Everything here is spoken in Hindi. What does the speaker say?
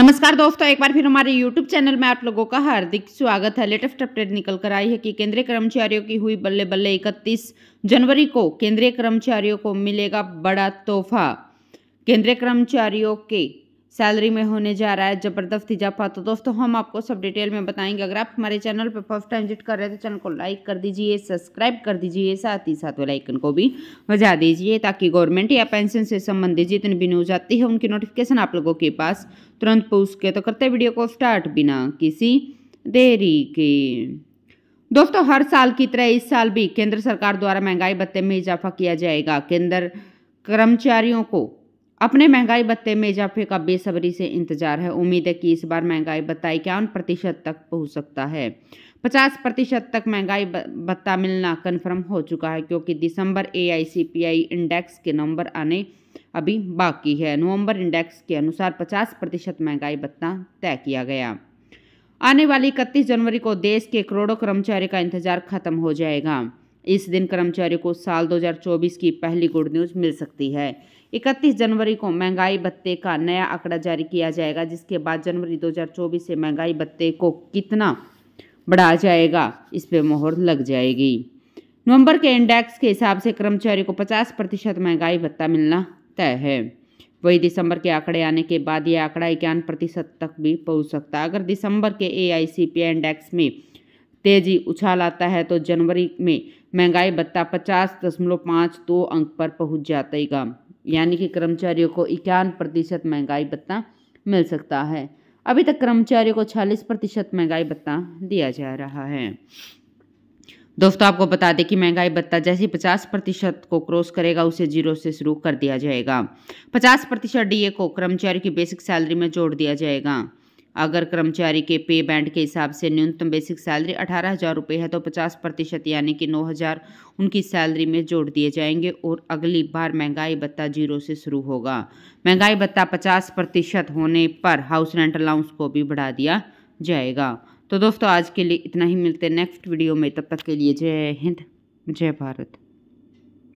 नमस्कार दोस्तों एक बार फिर हमारे यूट्यूब चैनल में आप लोगों का हार्दिक स्वागत है लेटेस्ट अपडेट निकल कर आई है कि केंद्रीय कर्मचारियों की हुई बल्ले बल्ले 31 जनवरी को केंद्रीय कर्मचारियों को मिलेगा बड़ा तोहफा केंद्रीय कर्मचारियों के सैलरी में होने जा रहा है ज़बरदस्त इजाफा तो दोस्तों हम आपको सब डिटेल में बताएंगे अगर आप हमारे चैनल पर फर्स्ट टाइम विजिट कर रहे हैं तो चैनल को लाइक कर दीजिए सब्सक्राइब कर दीजिए साथ ही साथ वेलाइकन को भी बजा दीजिए ताकि गवर्नमेंट या पेंशन से संबंधित जितनी भी न्यूज आती है उनकी नोटिफिकेशन आप लोगों के पास तुरंत पहुँच के तो करते वीडियो को स्टार्ट बिना किसी देरी के दोस्तों हर साल की तरह इस साल भी केंद्र सरकार द्वारा महंगाई भत्ते में इजाफा किया जाएगा केंद्र कर्मचारियों को अपने महंगाई भत्ते में इजाफे का बेसब्री से इंतजार है उम्मीद है कि इस बार महंगाई भत्ता इक्यावन प्रतिशत तक पहुंच सकता है पचास प्रतिशत तक महंगाई भत्ता मिलना कन्फर्म हो चुका है क्योंकि दिसंबर ए इंडेक्स के नंबर आने अभी बाकी है नवंबर इंडेक्स के अनुसार पचास प्रतिशत महंगाई भत्ता तय किया गया आने वाली इकतीस जनवरी को देश के करोड़ों कर्मचारी का इंतजार खत्म हो जाएगा इस दिन कर्मचारियों को साल 2024 की पहली गुड न्यूज़ मिल सकती है इकतीस जनवरी को महंगाई भत्ते का नया आंकड़ा जारी किया जाएगा जिसके बाद जनवरी 2024 से महंगाई भत्ते को कितना बढ़ा जाएगा इस पर मोहर लग जाएगी नवंबर के इंडेक्स के हिसाब से कर्मचारी को 50 प्रतिशत महंगाई भत्ता मिलना तय है वही दिसंबर के आंकड़े आने के बाद यह आंकड़ा इक्यान प्रतिशत तक भी पहुंच सकता अगर दिसंबर के ए इंडेक्स में तेजी उछाल आता है तो जनवरी में महंगाई भत्ता पचास दशमलव पाँच दो अंक पर पहुंच जाएगा यानी कि कर्मचारियों को इक्यावन प्रतिशत महंगाई भत्ता मिल सकता है अभी तक कर्मचारियों को छियालीस प्रतिशत महंगाई भत्ता दिया जा रहा है दोस्तों आपको बता दें कि महंगाई भत्ता जैसे पचास प्रतिशत को क्रॉस करेगा उसे जीरो से शुरू कर दिया जाएगा पचास प्रतिशत डीए को कर्मचारी की बेसिक सैलरी में जोड़ दिया जाएगा अगर कर्मचारी के पे बैंड के हिसाब से न्यूनतम बेसिक सैलरी अठारह हज़ार रुपये है तो पचास प्रतिशत यानी कि नौ हज़ार उनकी सैलरी में जोड़ दिए जाएंगे और अगली बार महंगाई भत्ता जीरो से शुरू होगा महंगाई भत्ता पचास प्रतिशत होने पर हाउस रेंट अलाउंस को भी बढ़ा दिया जाएगा तो दोस्तों आज के लिए इतना ही मिलते हैं नेक्स्ट वीडियो में तब तक के लिए जय हिंद जय भारत